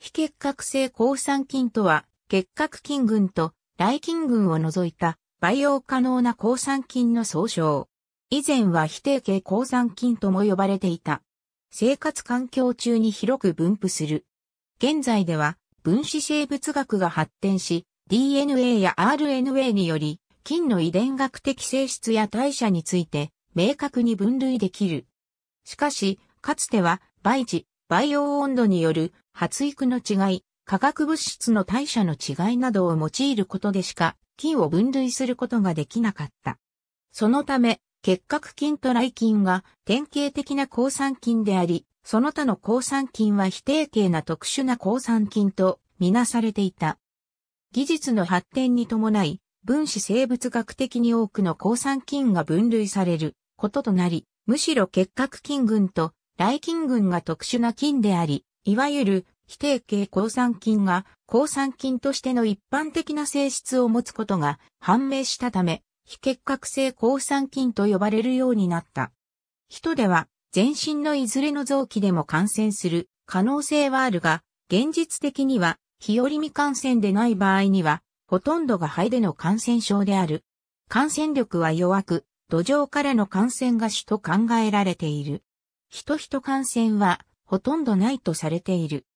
非結核性抗酸菌とは、結核菌群と雷菌群を除いた培養可能な抗酸菌の総称。以前は非定型抗酸菌とも呼ばれていた。生活環境中に広く分布する。現在では分子生物学が発展し、DNA や RNA により、菌の遺伝学的性質や代謝について明確に分類できる。しかし、かつては、培地、培養温度による発育の違い、化学物質の代謝の違いなどを用いることでしか菌を分類することができなかった。そのため、結核菌と雷菌が典型的な抗酸菌であり、その他の抗酸菌は非定型な特殊な抗酸菌とみなされていた。技術の発展に伴い、分子生物学的に多くの抗酸菌が分類されることとなり、むしろ結核菌群と雷菌群が特殊な菌であり、いわゆる非定型抗酸菌が抗酸菌としての一般的な性質を持つことが判明したため、非結核性抗酸菌と呼ばれるようになった。人では全身のいずれの臓器でも感染する可能性はあるが、現実的には日和未感染でない場合には、ほとんどが肺での感染症である。感染力は弱く、土壌からの感染が主と考えられている。人々感染はほとんどないとされている。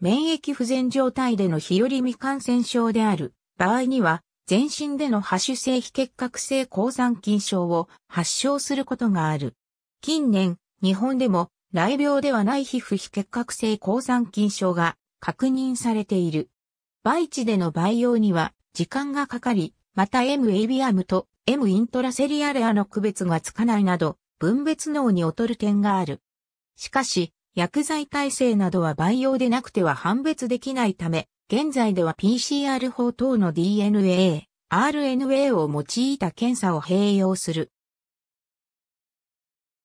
免疫不全状態での日和未感染症である場合には、全身での波種性非結核性抗山菌症を発症することがある。近年、日本でも、雷病ではない皮膚非結核性抗山菌症が確認されている。培地での培養には時間がかかり、また M エビアムと M イントラセリアレアの区別がつかないなど、分別能に劣る点がある。しかし、薬剤耐性などは培養でなくては判別できないため、現在では PCR 法等の DNA、RNA を用いた検査を併用する。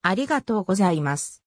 ありがとうございます。